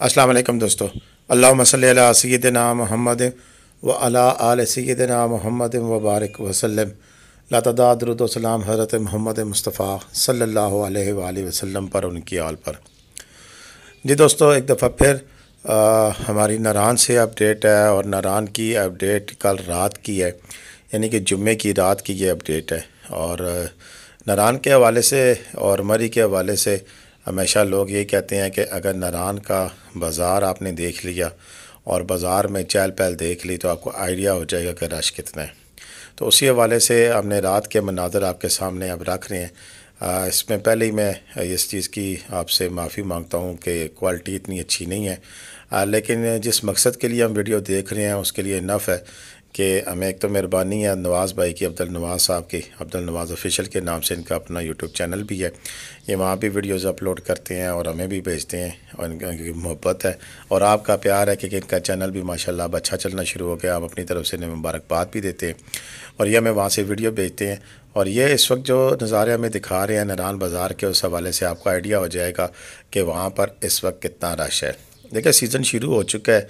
अस्सलाम वालेकुम दोस्तों अल्लाह मसल सैद ना महमद व अला आल सैद ना महमद वबारक वसलम लतदादरुद्सलाम हज़रत महमद मुस्तफ़ा सल्ला वसम पर उनकी आल पर जी दोस्तों एक दफ़ा फिर आ, हमारी नारान से अपडेट है और नारान की अपडेट कल रात की है यानी कि जुम्मे की रात की ये अपडेट है और नारान के हवाले से और मरी के हवाले से हमेशा लोग ये कहते हैं कि अगर नारान का बाज़ार आपने देख लिया और बाज़ार में चहल पहल देख ली तो आपको आइडिया हो जाएगा कि रश कितना है तो उसी हवाले से हमने रात के मनाजर आपके सामने अब रख रहे हैं इसमें पहले ही मैं इस चीज़ की आपसे माफ़ी मांगता हूँ कि क्वालिटी इतनी अच्छी नहीं है आ, लेकिन जिस मकसद के लिए हम वीडियो देख रहे हैं उसके लिए इनफ है कि हमें एक तो मेहरबानी है नवाज़ भाई की अब्दुल नवाज़ साहब की अब्दुल नवाज़ ऑफिशियल के नाम से इनका अपना यूट्यूब चैनल भी है ये वहाँ भी वीडियोस अपलोड करते हैं और हमें भी भेजते हैं और इनकी मोहब्बत है और आपका प्यार है कि इनका चैनल भी माशाल्लाह अब अच्छा चलना शुरू हो गया आप अपनी तरफ से इन्हें मुबारकबाद भी देते हैं और ये हमें वहाँ से वीडियो भेजते हैं और ये इस वक्त जो नज़ारे हमें दिखा रहे हैं नरान बाज़ार के उस हवाले से आपका आइडिया हो जाएगा कि वहाँ पर इस वक्त कितना रश है देखिए सीज़न शुरू हो चुका है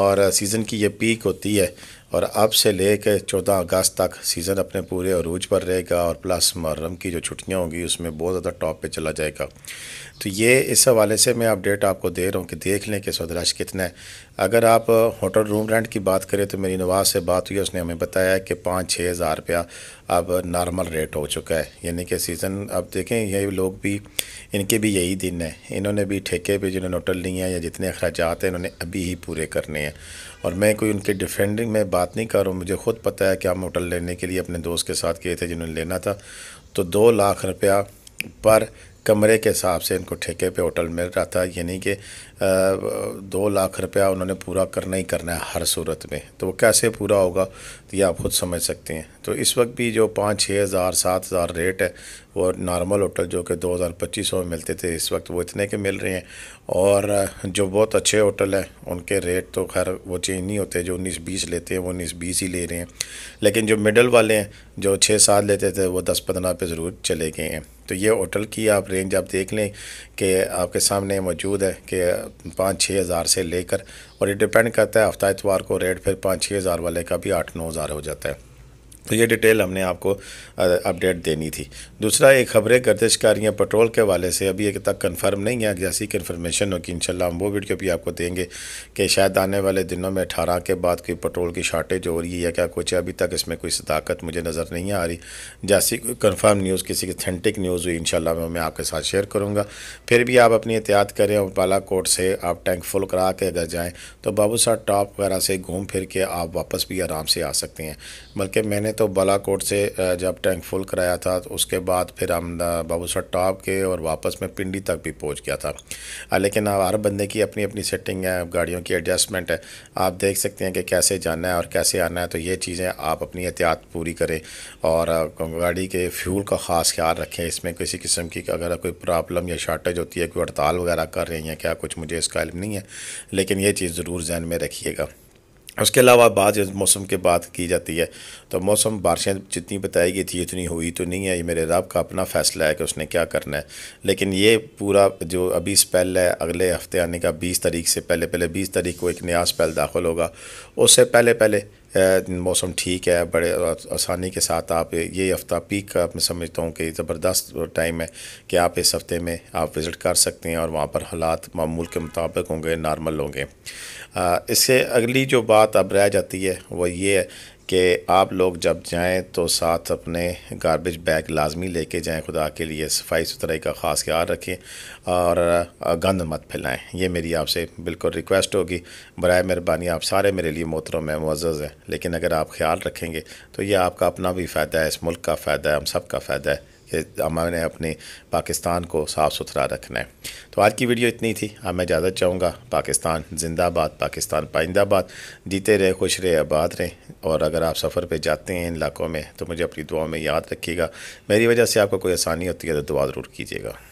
और सीज़न की ये पीक होती है और अब से ले कर चौदह अगस्त तक सीज़न अपने पूरे अरूज पर रहेगा और प्लस मुहर्रम की जो छुट्टियाँ होंगी उसमें बहुत ज़्यादा टॉप पर चला जाएगा तो ये इस हवाले से मैं अपडेट आपको दे रहा हूँ कि देख लें कि सदराश कितना है अगर आप होटल रूम रेंट की बात करें तो मेरी नवाज से बात हुई उसने हमें बताया कि पाँच छः हज़ार रुपया अब नॉर्मल रेट हो चुका है यानी कि सीज़न अब देखें ये लोग भी इनके भी यही दिन है इन्होंने भी ठेके पे जिन्होंने होटल लिए हैं या जितने अखराज हैं इन्होंने अभी ही पूरे करने हैं और मैं कोई उनके डिफेंडिंग में बात बात नहीं कर रहा मुझे ख़ुद पता है कि हम होटल लेने के लिए अपने दोस्त के साथ गए थे जिन्होंने लेना था तो दो लाख रुपया पर कमरे के हिसाब से इनको ठेके पे होटल मिल रहा था यानी कि दो लाख रुपया उन्होंने पूरा करना ही करना है हर सूरत में तो वो कैसे पूरा होगा तो ये आप खुद समझ सकते हैं तो इस वक्त भी जो पाँच छः हज़ार सात हज़ार रेट है वो नॉर्मल होटल जो कि दो हज़ार पच्चीस सौ में मिलते थे इस वक्त वो इतने के मिल रहे हैं और जो बहुत अच्छे होटल हैं उनके रेट तो खैर वो चेंज नहीं होते जो उन्नीस बीस लेते हैं वो उन्नीस बीस ही ले रहे हैं लेकिन जो मिडल वाले हैं जो छः सात लेते थे वो दस पंद्रह पे ज़रूर चले गए हैं तो ये होटल की आप रेंज आप देख लें कि आपके सामने मौजूद है कि पाँच छः हज़ार से लेकर और ये डिपेंड करता है हफ्ता इतवार को रेट फिर पाँच छः हज़ार वाले का भी आठ नौ हज़ार हो जाता है तो ये डिटेल हमने आपको अपडेट देनी थी दूसरा एक खबरें गर्दिश कारियाँ पेट्रोल के वाले से अभी एक तक कंफर्म नहीं है जैसी कि इन्फॉर्मेशन कि इनशाला हम वो वीडियो भी आपको देंगे कि शायद आने वाले दिनों में अठारह के बाद कोई पेट्रोल की शॉर्टेज हो रही है क्या कुछ है अभी तक इसमें कोई सदाकत मुझे नज़र नहीं आ रही जैसी कन्फर्म न्यूज़ किसी की अथेंटिक न्यूज़ हुई इन मैं मैं आपके साथ शेयर करूँगा फिर भी आप अपनी एहतियात करें और बालाकोट से आप टैंक फुल करा के अगर जाएँ तो बाबू साहब टॉप वगैरह से घूम फिर के आप वापस भी आराम से आ सकते हैं बल्कि मैंने तो बालाकोट से जब टैंक फुल कराया था तो उसके बाद फिर हम बाबूसर टॉप के और वापस में पिंडी तक भी पहुंच गया था लेकिन हर बंदे की अपनी अपनी सेटिंग है गाड़ियों की एडजस्टमेंट है आप देख सकते हैं कि कैसे जाना है और कैसे आना है तो ये चीज़ें आप अपनी एहतियात पूरी करें और गाड़ी के फ्यूल का ख़ास ख्याल रखें इसमें किसी किस्म की अगर कोई प्रॉब्लम या शॉर्टेज होती है कोई हड़ताल वगैरह कर रही हैं क्या कुछ मुझे इसका इल्म नहीं है लेकिन ये चीज़ ज़रूर जहन में रखिएगा उसके अलावा बात मौसम के बात की जाती है तो मौसम बारिशें जितनी बताई गई थी इतनी हुई तो नहीं है ये मेरे रब का अपना फ़ैसला है कि उसने क्या करना है लेकिन ये पूरा जो अभी स्पेल है अगले हफ्ते आने का बीस तारीख से पहले पहले बीस तारीख को एक नया स्पेल दाखिल होगा उससे पहले पहले मौसम ठीक है बड़े आसानी के साथ आप ये हफ़्ता पीक का मैं समझता हूँ कि ज़बरदस्त टाइम है कि आप इस हफ़्ते में आप विज़िट कर सकते हैं और वहाँ पर हालात मामूल के मुताबिक होंगे नॉर्मल होंगे इससे अगली जो बात अब रह जाती है वह ये है कि आप लोग जब जाएं तो साथ अपने गारबेज बैग लाजमी लेके जाएं खुदा के लिए सफाई सुथराई का ख़ास ख्याल रखें और गंद मत फैलाएं ये मेरी आपसे बिल्कुल रिक्वेस्ट होगी बर मेहरबानी आप सारे मेरे लिए मोहतरम में मज़ज़ हैं लेकिन अगर आप ख्याल रखेंगे तो ये आपका अपना भी फ़ायदा है इस मुल्क का फ़ायदा है हम सब का फ़ायदा है कि अपने पाकिस्तान को साफ़ सुथरा रखना है तो आज की वीडियो इतनी थी अब मैं इजाज़त चाहूँगा पाकिस्तान जिंदाबाद पाकिस्तान पाइंदाबाद जीते रहे खुश रहे आबाद रहें और अगर आप सफ़र पर जाते हैं इन इलाकों में तो मुझे अपनी दुआओं में याद रखिएगा मेरी वजह से आपको कोई आसानी होती है तो दुआ ज़रूर कीजिएगा